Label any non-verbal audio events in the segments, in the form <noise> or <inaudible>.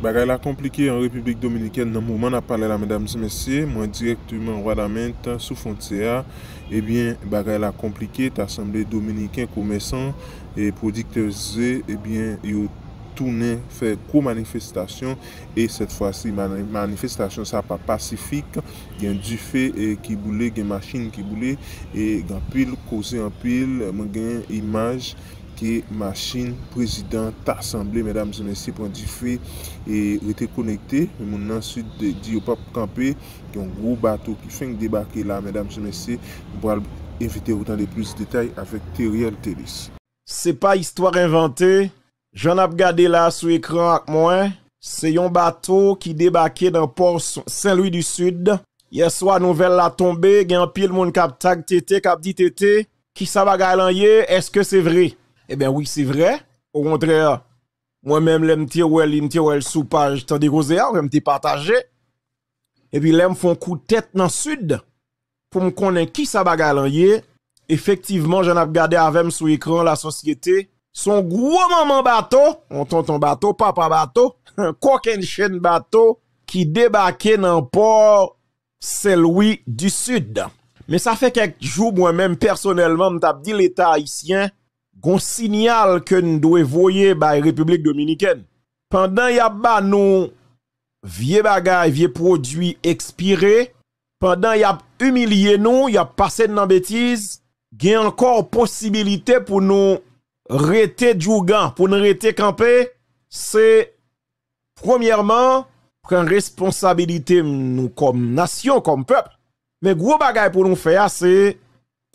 Bagay la komplike yon Republik Dominiken nan mouman a pale la mèdames et mèsyè, mwen direkty mwen wadament sou fontye a, eh ebyen bagay la komplike t'Assemble Dominiken koumèsan, e prodikteze, ebyen eh yon tounen fè koumanifestasyon, e set fwa si manifestasyon sa pa pasifik, gen di fè ki boulè, gen machin ki boulè, e gen pil, koze en pil, mwen gen imaj, Kè machine, prezident, t'assemble, mèdame jenese, pwèndi fè, e rete konekte, moun nan süt de di yo pap kampè, kè yon gro bato ki fèng debake la, mèdame jenese, mwè bral evite wotan de plus detay avèk teriyel teris. Se pa istwa rinvante, jen ap gade la sou ekran ak mwen, se yon bato ki debake dan por Saint-Louis du Sud, yè swa nouvel la tombe, gen pil moun kap tag tete, kap di tete, ki sa baga lanye, eske se vre? Eh bien oui, c'est vrai. Au contraire, moi-même, l'aime tirel, l'aime tel sous page, tandis que je me partagé. Et puis, l'aime font coup de tête dans le sud pour me connaître qui ça Effectivement, j'en ai regardé avec sur l'écran la société. Son gros maman bateau, on tonton bateau, papa bateau, <laughs> coquin chaîne bateau qui débarquait dans le port Saint-Louis du Sud. Mais ça fait quelques jours, moi-même, personnellement, m'tap dit l'État haïtien Gon sinyal ke nou doye voye bay Republik Dominiken. Pandan yap ba nou vie bagay, vie prodwi ekspire, pandan yap umilye nou, yap pase nan betiz, gen ankor posibilite pou nou rete djougan, pou nou rete kampe, se, promyerman, pren responsabilite nou kom nasyon, kom pep. Men gwo bagay pou nou feya se,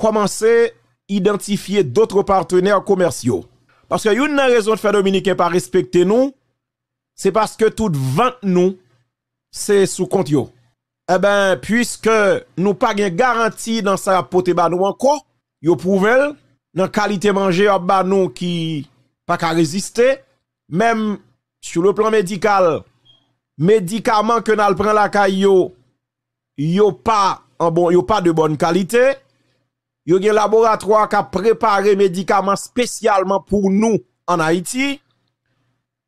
komanse identifier d'autres partenaires commerciaux. Parce que une raison de faire Dominicain pas respecter nous, c'est parce que toute vente nous, c'est sous compte yo. Eh ben, puisque nous pas de garantie dans sa pote ba nous encore, yo prouvel, dans qualité manger ba nous qui pas qu'à résister, même sur le plan médical, médicaments que nous prend la caille pas en bon, yo pas de bonne qualité a un laboratoire qui a préparé médicaments spécialement pour nous en Haïti.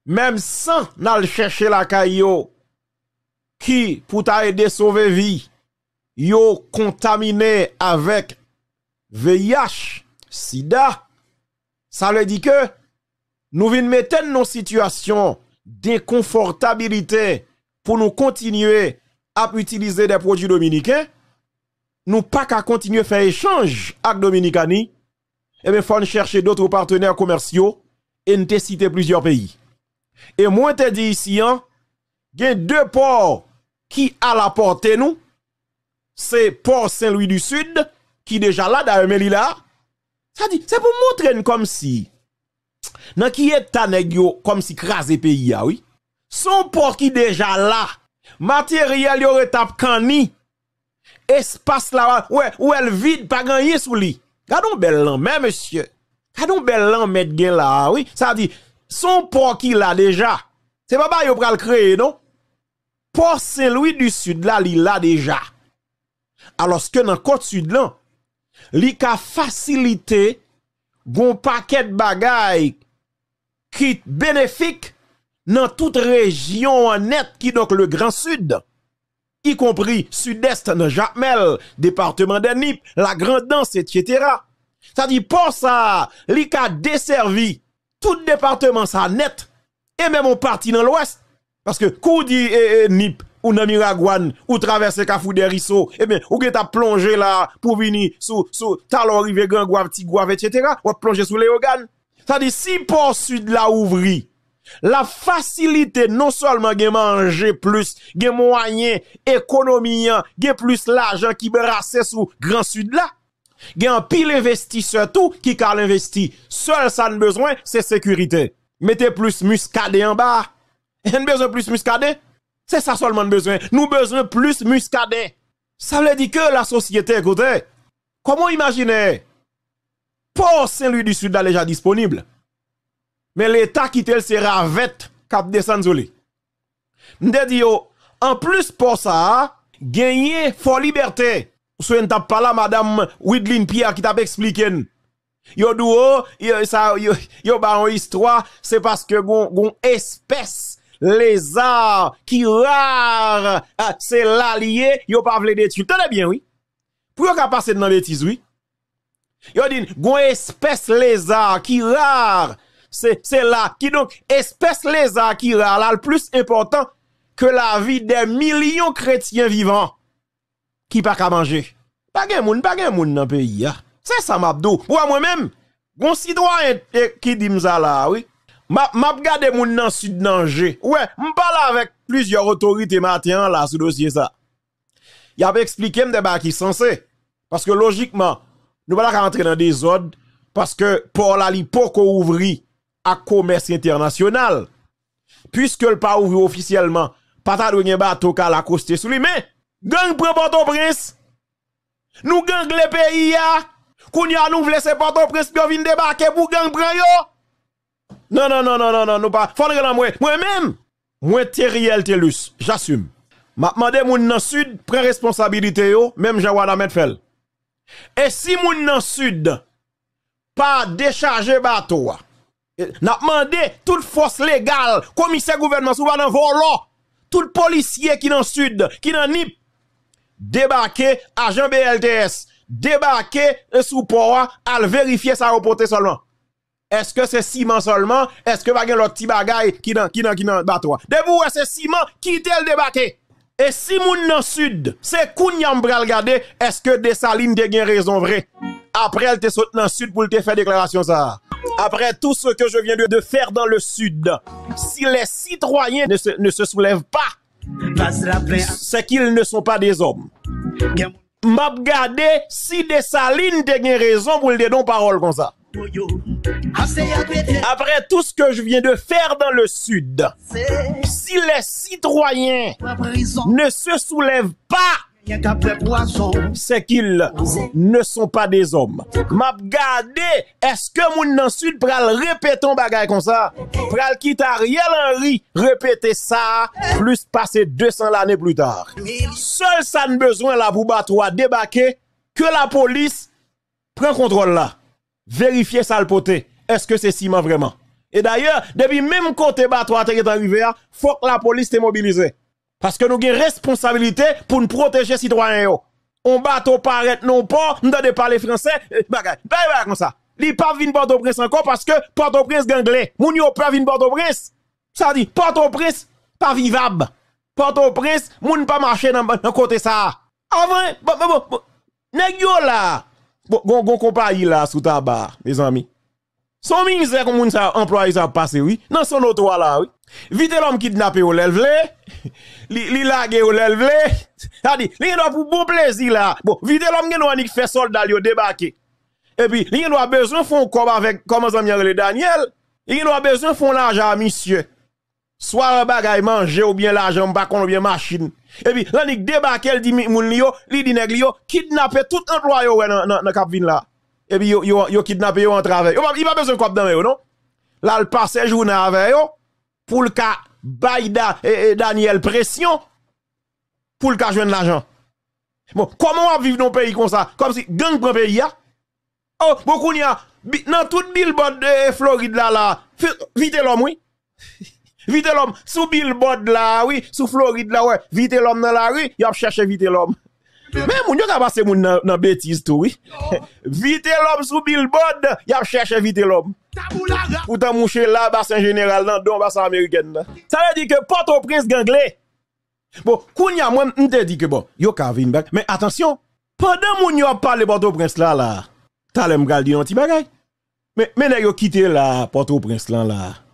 Même sans aller chercher la caillou qui pour t'aider sauver vie, yo contaminé avec VIH, SIDA. Ça veut dire que nous venons mettre nos situations confortabilité pour nous continuer à utiliser des produits dominicains nous pas qu'à continuer à faire échange avec Dominicani, et eh bien, faut chercher d'autres partenaires commerciaux et nous cité plusieurs pays. Et moi, te dit ici, hein, il y a deux ports qui à la porte. nous. C'est Port Saint-Louis du Sud, qui déjà là, d'ailleurs, là. Ça dit, c'est pour montrer comme si, dans qui est yo, comme si crasé pays, ah oui. Son port qui déjà là, matériel aurait tap espace là, ou où elle vide, pas gagné sous lui. Gardons bel mais monsieur. Gardons bel mettre gain là, oui. Ça dit son port qu'il a déjà, c'est pas il va le créer, non? Port Saint-Louis du Sud là, il l'a déjà. Alors ce que dans côte sud là, il a facilité bon paquet de bagaille qui bénéfique dans toute région honnête qui donc le Grand Sud y compris sud-est de Jacmel, département de Nip, la Grande Danse, etc. Ça dit, pour ça, l'Ika desservi tout département ça net, et même on parti dans l'ouest. Parce que, Koudi et eh, eh, Nip, ou dans ou traverser Kafou des Risseaux, et eh bien, ou ta plongé là, pour venir sous, sous, talon rivière, grand etc., ou plonger sous les organes. Ça dit, si pour sud la ouvri, la facilité, non seulement de manger plus, de moyens économiques, de plus l'argent qui brasse sous Grand Sud là. De pile investisseur tout qui a investi. Seul ça ne besoin, c'est sécurité. Mettez plus muscadet en bas. Nous <laughs> besoin plus muscadet. C'est ça seulement besoin. Nous besoin plus muscadet. Ça veut dire que la société, écoutez, comment imaginer? Pour Saint-Louis du Sud là déjà disponible. Mais l'État qui tel c'est ravette cap de Sanzoli. M'de dit yo, en plus pour ça, gagner for liberté. Sou en pas pala madame Widlin Pierre qui t'a expliqué. Yo douo, oh, yo ça yo, ba en histoire, c'est parce que gon gon espèce lézard qui rare, ah, c'est l'allié, yo pas vle détruire. Tenez bien oui. Pour yo ka passe dans bêtise oui. Yo dit gon espèce lézard qui rare c'est là qui donc espèce lézard qui là le plus important que la vie des millions chrétiens vivants qui pas qu'à manger. Pas de monde, pas de monde dans le pays. Hein. C'est ça, Mabdou. Ou moi-même, bon citoyen eh, qui dit ça là, oui. M'a regardé moun dans sud d'Angers. Ouais, parle avec plusieurs autorités matin là, ce dossier ça. il a expliqué me débat qui censé. Parce que logiquement, nous pas rentrer dans des ordres parce que pour la lipo à commerce international. Puisque le pas ouvert officiellement, pas ta bateau la l'accoster sous lui, mais, gang prend Port-au-Prince. Nous gang le pays, ya. Kounya nous laisser Port-au-Prince, débarquer pour gang yo. Non, non, non, non, non, non, non, pas. moi, même moi, Telus, j'assume. M'a non, moun nan sud, prend responsabilité yo, même Jawad Ahmed Et si moun nan sud, pas décharger bateau, n'a demandé toute force légale, commissaire gouvernement, souvent dans volant, tout policier qui dans le sud, qui dans NIP, débarqué agent BLTS, débarquer euh, sous pouvoir, à vérifier sa reporté seulement. Est-ce que c'est ciment seulement? Est-ce que va l'autre petit bagage qui dans qui dans qui dans bateau? Debout c'est ciment qui telle débarqué. Et si moun dans sud, c'est Kounyam bral est-ce que Dessaline a raison vrai? Après elle te saute dans sud pour te faire déclaration ça après tout ce que je viens de faire dans le Sud, si les citoyens ne se, soulèvent pas, c'est qu'ils ne sont pas des hommes. M'a si des salines te raison pour le non-paroles comme ça. Après tout ce que je viens de faire dans le Sud, si les citoyens ne se soulèvent pas, c'est qu'ils ne sont pas des hommes. M'a gardé, est-ce que mon nan sud pral répéter bagay comme ça? Pral quitte Ariel Henry, répéter ça, plus passer 200 l'année plus tard. Seul ça n'a besoin là pour battre débarquer, que la police prend contrôle là. Vérifier ça le poté. Est-ce que c'est ciment vraiment? Et d'ailleurs, depuis même côté te est arrivé, hein, faut que la police te mobilisée. Parce que nous avons responsabilité pour nous protéger les citoyens. On bateau paraît non pas, nous ne parler français, bagay, euh, bagay comme ça. Li pas vin Port-au-Prince encore parce que Port-au-Prince ganglé. Moun yo pas vin Port-au-Prince. Ça dit Port-au-Prince pas vivable. Port-au-Prince moun pas marcher dans côté ça. Avant bon bon, là. Bon compagnie là sous barre, mes amis. Son ministère comme on ça employé ça passé oui, non son autre là oui. Vite l'homme kidnappé au lève <laughs> li li au lève Ça dit, li a pour bon plaisir là. Bon, vite l'homme qui doit fait soldat yo débarquer. Et puis, li a besoin font comme avec comment ça le Daniel, li a besoin un l'argent monsieur. Soit un bagay manger ou bien l'argent pas ou bien machine. Et puis, l'on débarqué, il dit moun li yo, li dit nèg li yo, kidnappé tout employé dans dans cap là et puis yo yo, kidnappé yo en travail. il pas besoin de quoi non Là le passé journée avec yo pour le cas Baïda et, Daniel pression pour le cas joindre l'argent. Bon, comment on vivre dans un pays comme ça Comme si gang prend pays a... Oh, beaucoup n'y a dans tout billboard de Floride là là, vite l'homme oui. <laughs> Vite l'homme sous billboard là oui, sous Floride là oui vite l'homme dans la rue, y a cherché vite l'homme. Mais moun yon ka mon moun nan, nan oui. <laughs> vite l'homme sous billboard, il a cherché vite l'homme. Pourtant mon chez là, bassin général dans don bassin américaine Ça veut dire que Port-au-Prince ganglé. Bon, kounya moi m'te dit que bon, yo ka vin Mais attention, pendant moun yon parle Port-au-Prince là là, talem gal di yon petit bagay. Mais mais nèg yo quitté la Port-au-Prince là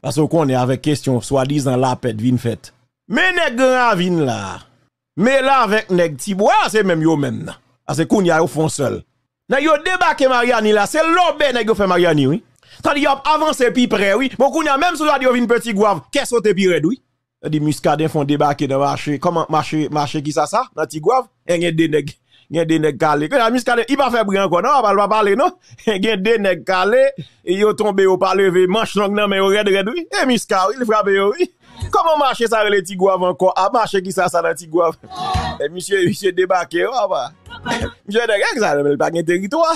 parce qu'on est avec question soi-disant la paix vin fête. Mais nèg grand vin là. Mais là, avec Neg Tiboua, c'est même yo même. C'est qu'on y a au fond seul. Na yo débarqué Mariani là, c'est l'obé Neg fait Mariani, oui. Tandis y a avancé puis près, oui. Bon, Kounia, même sur la radio vin petit gouave, qu'est-ce que puis pire oui. Di muscadins font débarquer dans marché. Comment marché, marché qui ça ça? Dans Tigouave, eh, y a des nèg. Y a des nèg calés. Muscadin, la il va faire bruit encore, non? On va parler, non? <laughs> Y a des nèg calés, et yo tombé au pas lever. manche langue nan mais au red red, oui. Et eh, muscadins, il frappe, oui. Koman ah, eh, oh, manche sa rele Tigwav ankon, a manche ki sa sa nan Tigwav E misye, misye debake yo, a pa Misye dek, ek sa anemel pa gen teritwa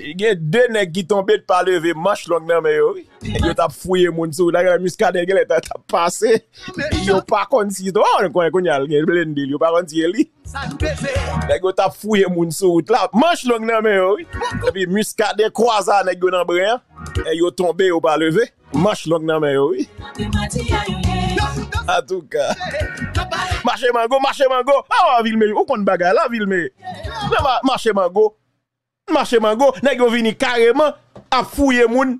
E gen denek ki tombe de pa leve, manche longnen me yo E yo tap fuyen moun sou, dek gen muskade gen letan tap pase Yo pa konti, yo pa konti, yo pa konti Dek yo tap fuyen moun sou, tla, manche longnen me yo E pi muskade kwa za, dek gen anbren E yo tombe yo pa leve Marche long nan yo, oui. A tou ka. Mache mango, mache mango. A ah, wavil oh, me ou kon bagay la vil me. Mache mango. Mache mango, neg yo vini carrément a fouye moun.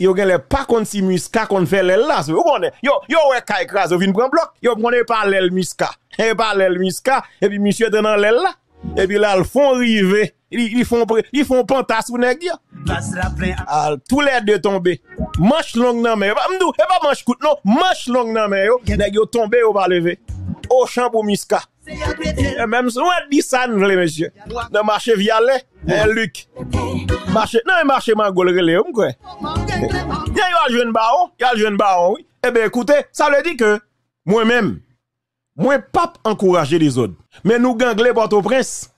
Yo gen le pa kon si muska kon fe lel la. yo, yo we ka yo vini pren bloc. Yo prene pas lel miska. E eh, pa lel muska, Et puis Monsieur tenan lel la et puis là, ils font river, ils font, ils font pantas pour ah, tous les deux tombés. Manche longue nan mais pas et eh, pas manche non, longue mais yo, nèg tombé ou pas Au champ pour Miska. Même si on dit ça, nous marché Vialet, Luc. Marché, non, marché Mangol, quoi. Il y a un jeune baron, il y a un jeune baron, oui. Eh bien, écoutez, ça veut dire que moi-même, moi, pas encourager les autres. Mais nous gangler Port-au-Prince.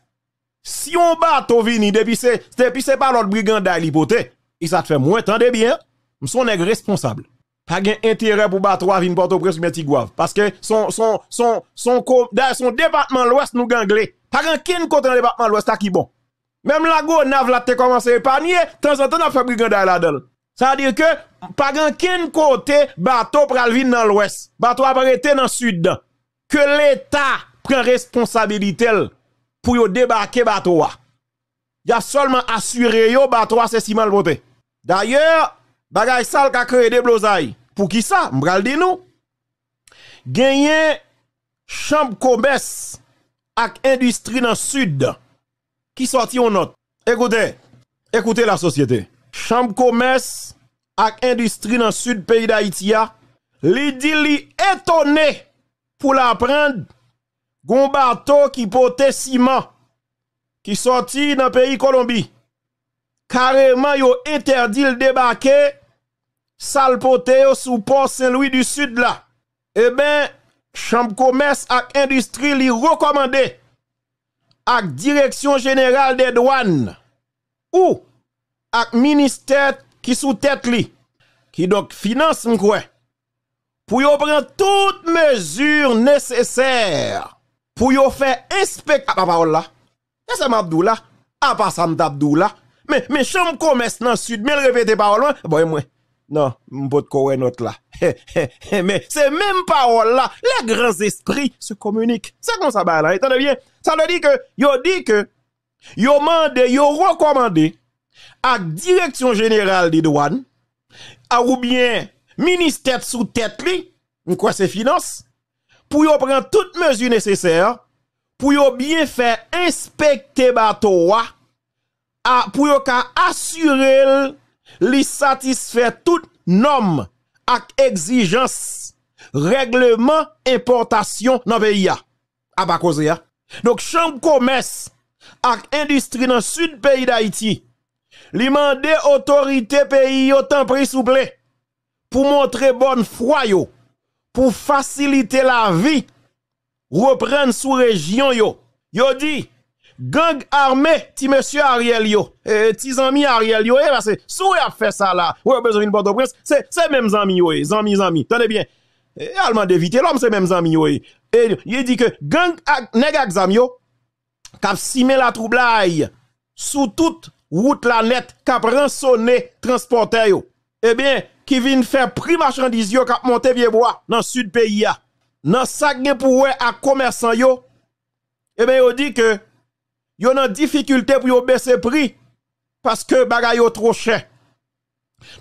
Si on bat au vini, depuis c'est, depuis c'est pas l'autre brigand à il ça te fait moins, de bien. Son est responsable. Pas gain intérêt pour battre à vin Port-au-Prince, mais Tigouave. Parce que son, son, son, son, son, département l'ouest nous gangler. Pas gain qu'un côté dans le département l'ouest, qui bon. Même la gonave là la commencé à épargner, temps en temps, on a fait brigand là-dedans. ça veut dire que, pas kin côté, bateau pour vin dans l'ouest. Bateau rester dans le sud que l'État prenne responsabilité pour débarquer bateau. Il y a seulement assuré yo bateau c'est mal voté. D'ailleurs, bagay sale créé des blousailles. Pour qui ça? M'bral dit nous. Gagné chambre commerce avec industrie dans le sud qui sortit en note. Écoutez, écoutez la société. Chambre commerce avec industrie dans le sud pays d'Haïti li dit li étonné pour l'apprendre, gon qui portait ciment, qui sortit dans le pays Colombie. Carrément, yo interdit le débarquer, sur sous port Saint-Louis du Sud là. Eh ben, Chambre commerce et industrie li recommandé à Direction générale des douanes ou à ministère qui sous tête li, qui donc finance m'kwe pour yon prendre toutes mesures nécessaires pour yon faire inspecter la ah, parole oh là. Et c'est Abdoula, à ah, pas ça Abdoula. Mais mais chambre commerce dans le sud, mais le répéter parole oh bon moi. Non, peux kowe note là. <laughs> mais c'est même parole oh là, les grands esprits se communiquent. C'est comme ça bah, là, bien. Ça veut dire que yo dit que yo mandé, yo recommandé à direction générale des douanes à ou bien ministère sous tête li, quoi c'est finances pour yon prendre toutes mesures nécessaires, pour yon bien faire inspecter bateau, pour yon assurer li satisfaire toutes normes ak exigences, règlement, importation dans le pays. À ah, Donc, chambre commerce ak industrie dans sud pays d'Haïti, li autorité pays autant prix souple pour montrer bonne foi yo, pour faciliter la vie, reprendre sous région yo. Yo dit, gang armé, ti monsieur Ariel yo, eh, ti zami Ariel yo, eh, parce que sou a fait ça là, ou besoin d'une port de prince c'est, c'est même zami yo, eh, zami, zami, tenez bien. Et eh, allemand d'éviter l'homme, c'est même zami yo, Et eh. il dit que gang nèg ak yo, kap simé la troublaille, sous toute route la net, kap rançonner transporteur. Eh bien, qui viennent faire prix marchandise yo ont monter bien bois dans sud pays a dans sac gen pour à commerçant yo et eh ben yo dit que yo en difficulté pour yo baisser prix parce que bagay yo trop cher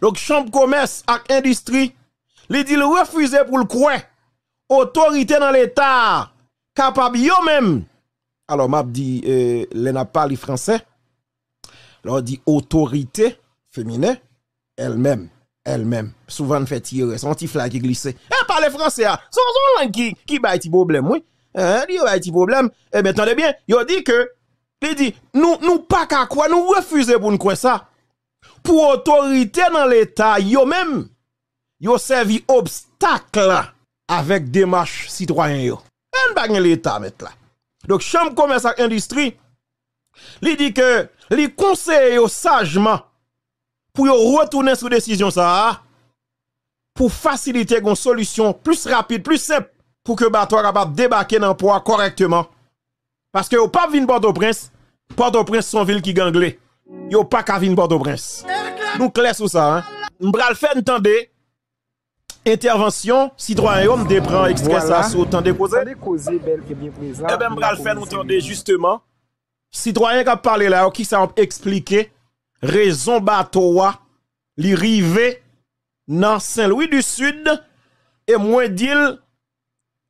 donc chambre commerce ak industrie li dit le refuser pour le croire autorité dans l'état capable yo même alors m'a dit euh, n'a pas français leur dit autorité féminin elle-même elle-même. Souvent, fait tirer son petit flag qui glisse. Eh, parle français, ah. son langue qui, qui bat petit problème, oui. Hein, il y a petit problème. Eh bien, attendez bien, il dit que, il dit, nous, nous pas qu'à quoi, nous refusons pour nous croire ça. Pour autorité dans l'État, yo même, yo servi obstacle avec démarche citoyen yo. En bagne l'État, mettre là. Donc, Chambre commerce et industrie, il dit que, les conseille sagement, pour retourner sous décision ça pour faciliter une solution plus rapide, plus simple pour que bateau capable débarquer dans poids correctement. Parce que yon pas venir Port-au-Prince, Port-au-Prince son ville qui ganglé. Yo pas ka venir Port-au-Prince. Nous clair sur ça hein. M'bral faire entendre intervention citoyen homme déprend extrait ça sur temps déposé. Et ben m'bral faire entendre justement citoyen qui a parlé là qui ça expliqué raison Batoa li rivé dans Saint-Louis du Sud et moins dit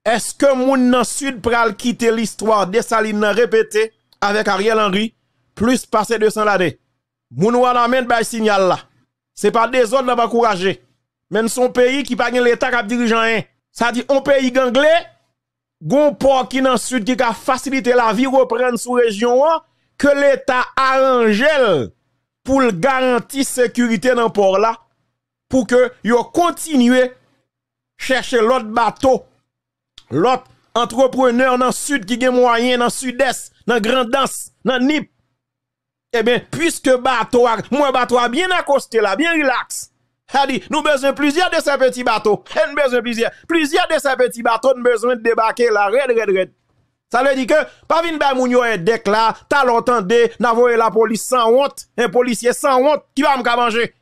est-ce que mon nan sud pral quitter l'histoire de salines nan répété avec Ariel Henry plus passé 200 l'année moun men bay signal là c'est pas des autres qui pas mais même son pays qui pas l'état qui dirigeant ça dit un pays ganglé gon port qui nan sud qui facilité la vie reprendre sous région que l'état arrangel pour garantir sécurité dans le port là, pour que yo à chercher l'autre bateau, l'autre entrepreneur dans le sud qui a moyen, dans le sud-est, dans grand dans le Nip. Eh bien, puisque bateau, moi bateau bien accosté là, bien relax. nous avons nous besoin plusieurs de ces petits bateaux. Nous besoin plusieurs. Plusieurs de ces petits bateaux, nous besoin de débarquer là, red, red, red. Ça veut dire que, pas vin ba moun yo dek là, ta l'entendé, n'avoye la police sans honte, un policier sans honte, qui va m'ka manger.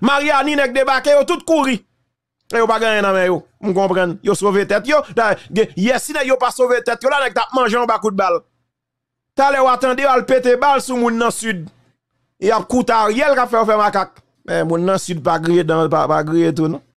Mariani nek débarqué, yo tout couri. Et yo pas gagné nan men yo, m'kompren, Yo sauvé tête yo, yes, si yo pas sauvé tête yo, là nek t'a mangé en ba coup de balle. ou le à al pété balle sou moun nan sud. Et a coûté Ariel a fait faire makak. Mais moun nan sud pas grillé dans, pas grillé tout, non?